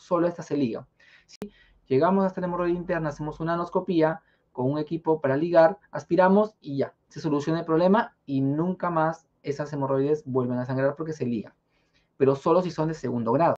solo esta se liga. llegamos hasta la hemorroide interna, hacemos una anoscopía con un equipo para ligar, aspiramos y ya, se soluciona el problema y nunca más esas hemorroides vuelven a sangrar porque se ligan, pero solo si son de segundo grado.